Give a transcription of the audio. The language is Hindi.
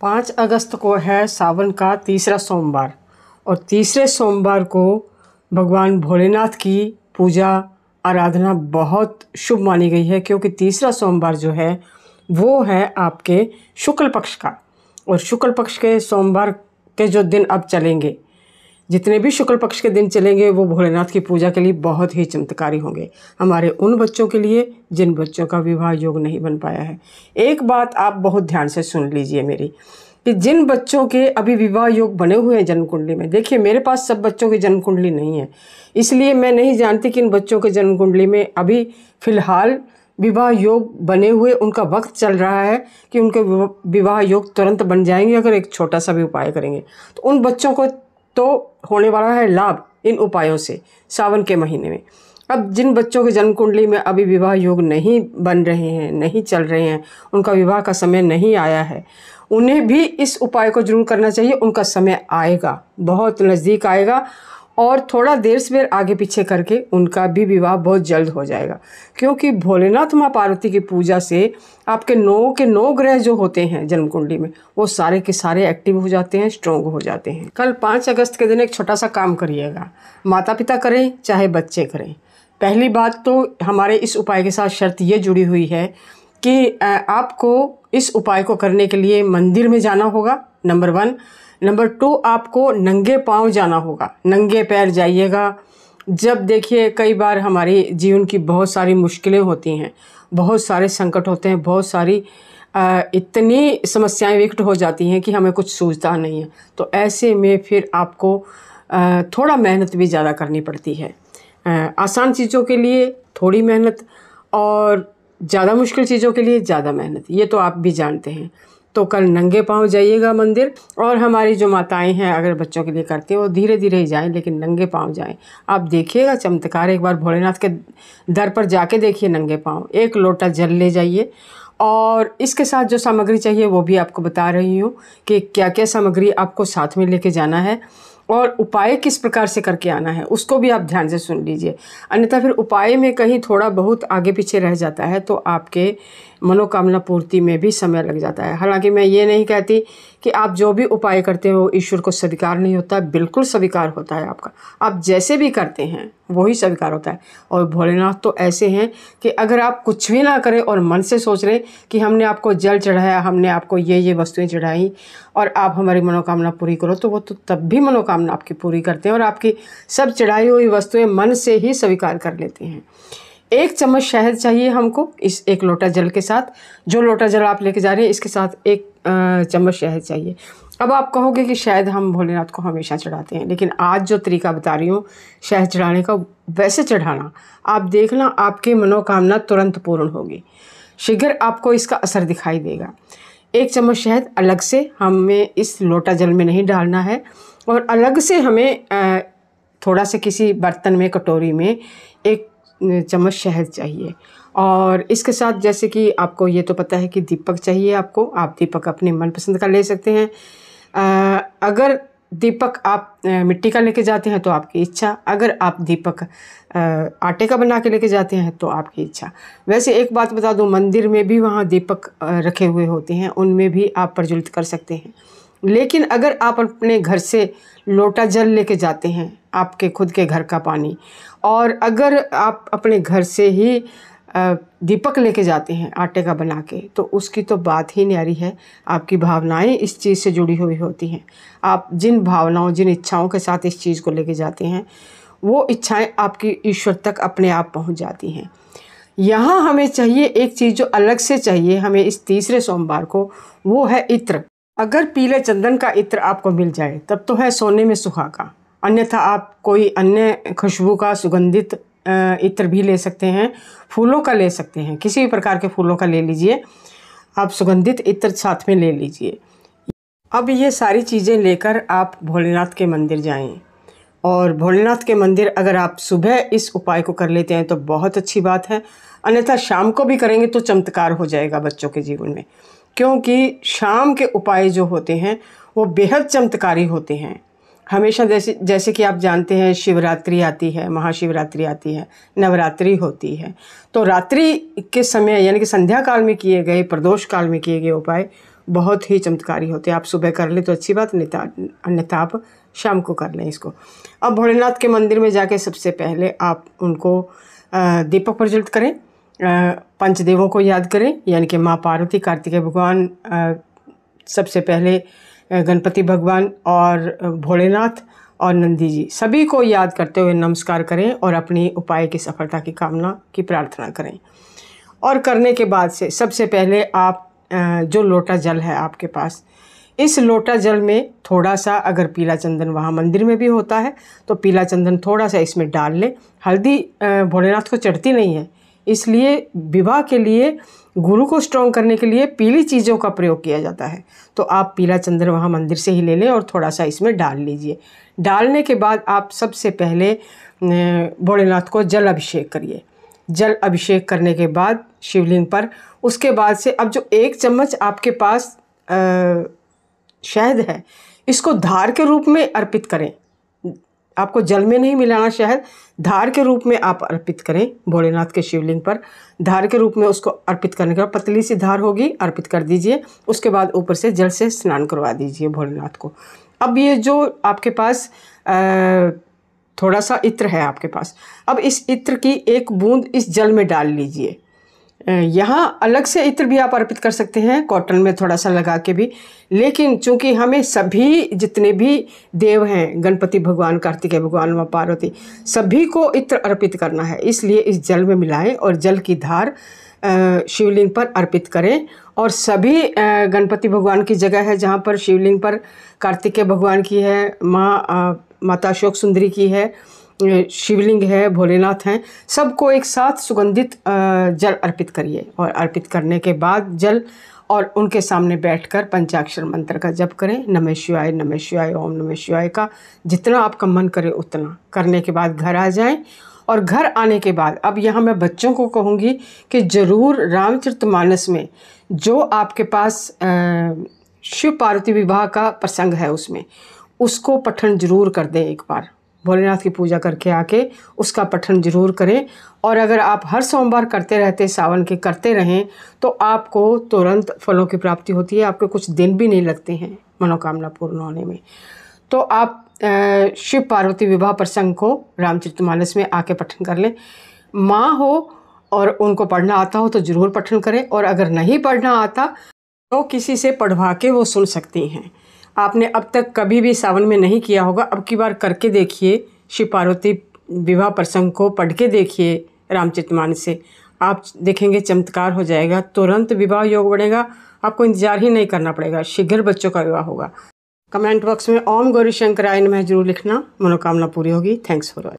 पाँच अगस्त को है सावन का तीसरा सोमवार और तीसरे सोमवार को भगवान भोलेनाथ की पूजा आराधना बहुत शुभ मानी गई है क्योंकि तीसरा सोमवार जो है वो है आपके शुक्ल पक्ष का और शुक्ल पक्ष के सोमवार के जो दिन अब चलेंगे जितने भी शुक्ल पक्ष के दिन चलेंगे वो भोलेनाथ की पूजा के लिए बहुत ही चमत्कारी होंगे हमारे उन बच्चों के लिए जिन बच्चों का विवाह योग नहीं बन पाया है एक बात आप बहुत ध्यान से सुन लीजिए मेरी कि जिन बच्चों के अभी विवाह योग बने हुए हैं जन्म कुंडली में देखिए मेरे पास सब बच्चों की जन्म कुंडली नहीं है इसलिए मैं नहीं जानती कि इन बच्चों के जन्म कुंडली में अभी फ़िलहाल विवाह योग बने हुए उनका वक्त चल रहा है कि उनके विवाह योग तुरंत बन जाएंगे अगर एक छोटा सा भी उपाय करेंगे तो उन बच्चों को तो होने वाला है लाभ इन उपायों से सावन के महीने में अब जिन बच्चों के जन्म कुंडली में अभी विवाह योग नहीं बन रहे हैं नहीं चल रहे हैं उनका विवाह का समय नहीं आया है उन्हें भी इस उपाय को जरूर करना चाहिए उनका समय आएगा बहुत नज़दीक आएगा और थोड़ा देर सवेर आगे पीछे करके उनका भी विवाह बहुत जल्द हो जाएगा क्योंकि भोलेनाथ माँ पार्वती की पूजा से आपके नौ के नौ ग्रह जो होते हैं जन्म कुंडली में वो सारे के सारे एक्टिव हो जाते हैं स्ट्रोंग हो जाते हैं कल पाँच अगस्त के दिन एक छोटा सा काम करिएगा माता पिता करें चाहे बच्चे करें पहली बात तो हमारे इस उपाय के साथ शर्त ये जुड़ी हुई है कि आपको इस उपाय को करने के लिए मंदिर में जाना होगा नंबर वन नंबर टू आपको नंगे पाँव जाना होगा नंगे पैर जाइएगा जब देखिए कई बार हमारी जीवन की बहुत सारी मुश्किलें होती हैं बहुत सारे संकट होते हैं बहुत सारी इतनी समस्याएं विकट हो जाती हैं कि हमें कुछ सूझता नहीं है तो ऐसे में फिर आपको थोड़ा मेहनत भी ज़्यादा करनी पड़ती है आसान चीज़ों के लिए थोड़ी मेहनत और ज़्यादा मुश्किल चीज़ों के लिए ज़्यादा मेहनत ये तो आप भी जानते हैं तो कल नंगे पाँव जाइएगा मंदिर और हमारी जो माताएं हैं अगर बच्चों के लिए करती हैं वो धीरे धीरे ही जाएं लेकिन नंगे पाँव जाएं आप देखिएगा चमत्कार एक बार भोलेनाथ के दर पर जाके देखिए नंगे पाँव एक लोटा जल ले जाइए और इसके साथ जो सामग्री चाहिए वो भी आपको बता रही हूँ कि क्या क्या सामग्री आपको साथ में लेके जाना है और उपाय किस प्रकार से करके आना है उसको भी आप ध्यान से सुन लीजिए अन्यथा फिर उपाय में कहीं थोड़ा बहुत आगे पीछे रह जाता है तो आपके मनोकामना पूर्ति में भी समय लग जाता है हालांकि मैं ये नहीं कहती कि आप जो भी उपाय करते हो ईश्वर को स्वीकार नहीं होता बिल्कुल स्वीकार होता है आपका आप जैसे भी करते हैं वही स्वीकार होता है और भोलेनाथ तो ऐसे हैं कि अगर आप कुछ भी ना करें और मन से सोच रहे कि हमने आपको जल चढ़ाया हमने आपको ये ये वस्तुएं चढ़ाई और आप हमारी मनोकामना पूरी करो तो वो तो तब भी मनोकामना आपकी पूरी करते हैं और आपकी सब चढ़ाई हुई वस्तुएँ मन से ही स्वीकार कर लेते हैं एक चम्मच शहद चाहिए हमको इस एक लोटा जल के साथ जो लोटा जल आप लेके जा रहे हैं इसके साथ एक चम्मच शहद चाहिए अब आप कहोगे कि शायद हम भोलेनाथ को हमेशा चढ़ाते हैं लेकिन आज जो तरीका बता रही हूँ शहद चढ़ाने का वैसे चढ़ाना आप देखना आपकी मनोकामना तुरंत पूर्ण होगी शीघ्र आपको इसका असर दिखाई देगा एक चम्मच शहद अलग से हमें इस लोटा जल में नहीं डालना है और अलग से हमें थोड़ा सा किसी बर्तन में कटोरी में एक चम्मच शहद चाहिए और इसके साथ जैसे कि आपको ये तो पता है कि दीपक चाहिए आपको आप दीपक अपने मनपसंद का ले सकते हैं आ, अगर दीपक आप मिट्टी का लेके जाते हैं तो आपकी इच्छा अगर आप दीपक आटे का बना के लेके जाते हैं तो आपकी इच्छा वैसे एक बात बता दूँ मंदिर में भी वहाँ दीपक रखे हुए होते हैं उनमें भी आप प्रज्वलित कर सकते हैं लेकिन अगर आप अपने घर से लोटा जल लेके जाते हैं आपके खुद के घर का पानी और अगर आप अपने घर से ही दीपक लेके जाते हैं आटे का बना के तो उसकी तो बात ही न्यारी है आपकी भावनाएं इस चीज़ से जुड़ी हुई होती हैं आप जिन भावनाओं जिन इच्छाओं के साथ इस चीज़ को लेके जाते हैं वो इच्छाएं आपकी ईश्वर तक अपने आप पहुंच जाती हैं यहाँ हमें चाहिए एक चीज़ जो अलग से चाहिए हमें इस तीसरे सोमवार को वो है इत्र अगर पीले चंदन का इत्र आपको मिल जाए तब तो है सोने में सुहागा अन्यथा आप कोई अन्य खुशबू का सुगंधित इत्र भी ले सकते हैं फूलों का ले सकते हैं किसी भी प्रकार के फूलों का ले लीजिए आप सुगंधित इत्र साथ में ले लीजिए अब ये सारी चीज़ें लेकर आप भोलेनाथ के मंदिर जाएं और भोलेनाथ के मंदिर अगर आप सुबह इस उपाय को कर लेते हैं तो बहुत अच्छी बात है अन्यथा शाम को भी करेंगे तो चमत्कार हो जाएगा बच्चों के जीवन में क्योंकि शाम के उपाय जो होते हैं वो बेहद चमत्कारी होते हैं हमेशा जैसे जैसे कि आप जानते हैं शिवरात्रि आती है महाशिवरात्रि आती है नवरात्रि होती है तो रात्रि के समय यानी कि संध्या काल में किए गए प्रदोष काल में किए गए उपाय बहुत ही चमत्कारी होते हैं आप सुबह कर लें तो अच्छी बात अन्यथा आप शाम को कर लें इसको अब भोलेनाथ के मंदिर में जाके सबसे पहले आप उनको दीपक प्रज्वलित करें पंचदेवों को याद करें यानी कि माँ पार्वती कार्तिकेय भगवान सबसे पहले गणपति भगवान और भोलेनाथ और नंदी जी सभी को याद करते हुए नमस्कार करें और अपनी उपाय की सफलता की कामना की प्रार्थना करें और करने के बाद से सबसे पहले आप जो लोटा जल है आपके पास इस लोटा जल में थोड़ा सा अगर पीला चंदन वहाँ मंदिर में भी होता है तो पीला चंदन थोड़ा सा इसमें डाल लें हल्दी भोलेनाथ को चढ़ती नहीं है इसलिए विवाह के लिए गुरु को स्ट्रॉन्ग करने के लिए पीली चीज़ों का प्रयोग किया जाता है तो आप पीला चंद्र वहाँ मंदिर से ही ले लें और थोड़ा सा इसमें डाल लीजिए डालने के बाद आप सबसे पहले भोलेनाथ को जल अभिषेक करिए जल अभिषेक करने के बाद शिवलिंग पर उसके बाद से अब जो एक चम्मच आपके पास शहद है इसको धार के रूप में अर्पित करें आपको जल में नहीं मिलाना शहद धार के रूप में आप अर्पित करें भोलेनाथ के शिवलिंग पर धार के रूप में उसको अर्पित करने के बाद पतली सी धार होगी अर्पित कर दीजिए उसके बाद ऊपर से जल से स्नान करवा दीजिए भोलेनाथ को अब ये जो आपके पास आ, थोड़ा सा इत्र है आपके पास अब इस इत्र की एक बूंद इस जल में डाल लीजिए यहाँ अलग से इत्र भी आप अर्पित कर सकते हैं कॉटन में थोड़ा सा लगा के भी लेकिन चूंकि हमें सभी जितने भी देव हैं गणपति भगवान कार्तिकेय भगवान व पार्वती सभी को इत्र अर्पित करना है इसलिए इस जल में मिलाएं और जल की धार शिवलिंग पर अर्पित करें और सभी गणपति भगवान की जगह है जहाँ पर शिवलिंग पर कार्तिकेय भगवान की है माँ माता अशोक सुंदरी की है शिवलिंग है भोलेनाथ हैं सबको एक साथ सुगंधित जल अर्पित करिए और अर्पित करने के बाद जल और उनके सामने बैठकर पंचाक्षर मंत्र का जप करें नमः शिवाय नमः शिवाय ओम नमः शिवाय का जितना आपका मन करे उतना करने के बाद घर आ जाएं और घर आने के बाद अब यहाँ मैं बच्चों को कहूँगी कि ज़रूर रामचरितमानस में जो आपके पास शिव पार्वती विवाह का प्रसंग है उसमें उसको पठन जरूर कर दें एक बार भोलेनाथ की पूजा करके आके उसका पठन जरूर करें और अगर आप हर सोमवार करते रहते सावन के करते रहें तो आपको तुरंत फलों की प्राप्ति होती है आपके कुछ दिन भी नहीं लगते हैं मनोकामना पूर्ण होने में तो आप शिव पार्वती विवाह प्रसंग को रामचरितमानस में आके पठन कर लें माँ हो और उनको पढ़ना आता हो तो ज़रूर पठन करें और अगर नहीं पढ़ना आता तो किसी से पढ़वा के वो सुन सकती हैं आपने अब तक कभी भी सावन में नहीं किया होगा अब की बार करके देखिए शिव पार्वती विवाह प्रसंग को पढ़ के देखिए रामचरितमान से आप देखेंगे चमत्कार हो जाएगा तुरंत विवाह योग बढ़ेगा आपको इंतजार ही नहीं करना पड़ेगा शीघ्र बच्चों का विवाह होगा कमेंट बॉक्स में ओम गौरी आयन में जरूर लिखना मनोकामना पूरी होगी थैंक्स फॉर